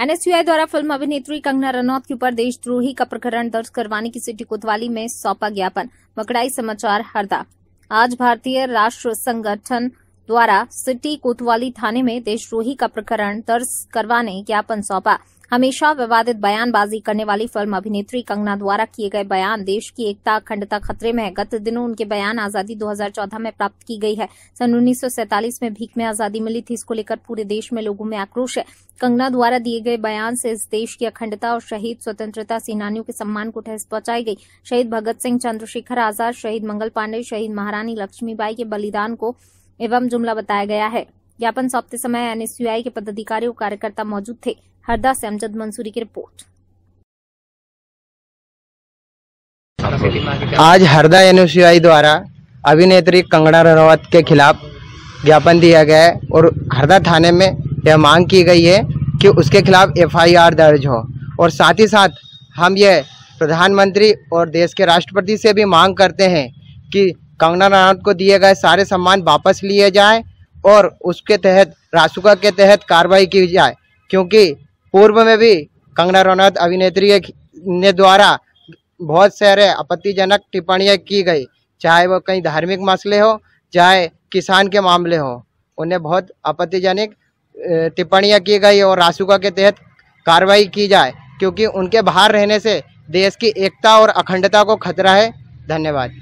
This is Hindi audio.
एनएसयूआई द्वारा फिल्म अभिनेत्री कंगना रनौत के ऊपर देशद्रोही का प्रकरण दर्ज करवाने की सिटी कोतवाली में सौंपा ज्ञापन मकड़ाई समाचार हरदा आज भारतीय राष्ट्र संगठन द्वारा सिटी कोतवाली थाने में देशद्रोही का प्रकरण दर्ज करवाने ज्ञापन सौंपा हमेशा विवादित बयानबाजी करने वाली फिल्म अभिनेत्री कंगना द्वारा किए गए बयान देश की एकता अखंडता खतरे में है गत दिनों उनके बयान आजादी 2014 में प्राप्त की गई है सन उन्नीस में भीख में आजादी मिली थी इसको लेकर पूरे देश में लोगों में आक्रोश है कंगना द्वारा दिए गए बयान से इस देश की अखंडता और शहीद स्वतंत्रता सेनानियों के सम्मान को ठेस पहुंचाई गई शहीद भगत सिंह चंद्रशेखर आजाद शहीद मंगल पांडे शहीद महारानी लक्ष्मीबाई के बलिदान को एवं जुमला बताया गया है ज्ञापन सौंपते समय एनएसयूआई के पदाधिकारी और कार्यकर्ता मौजूद थे हरदा से अमजद मंसूरी की रिपोर्ट आज हरदा एन द्वारा अभिनेत्री कंगना रनौत के खिलाफ ज्ञापन दिया गया है और हरदा थाने में यह मांग की गई है कि उसके खिलाफ एफआईआर दर्ज हो और साथ ही साथ हम यह प्रधानमंत्री और देश के राष्ट्रपति से भी मांग करते हैं कि कंगना रनौत को दिए गए सारे सम्मान वापस लिए जाएं और उसके तहत रासुका के तहत कार्रवाई की जाए क्योंकि पूर्व में भी कंगना रनौत अभिनेत्री ने द्वारा बहुत सारे आपत्तिजनक टिप्पणियाँ की गई चाहे वो कहीं धार्मिक मसले हो चाहे किसान के मामले हो उन्हें बहुत आपत्तिजनक टिप्पणियाँ की गई और रासुका के तहत कार्रवाई की जाए क्योंकि उनके बाहर रहने से देश की एकता और अखंडता को खतरा है धन्यवाद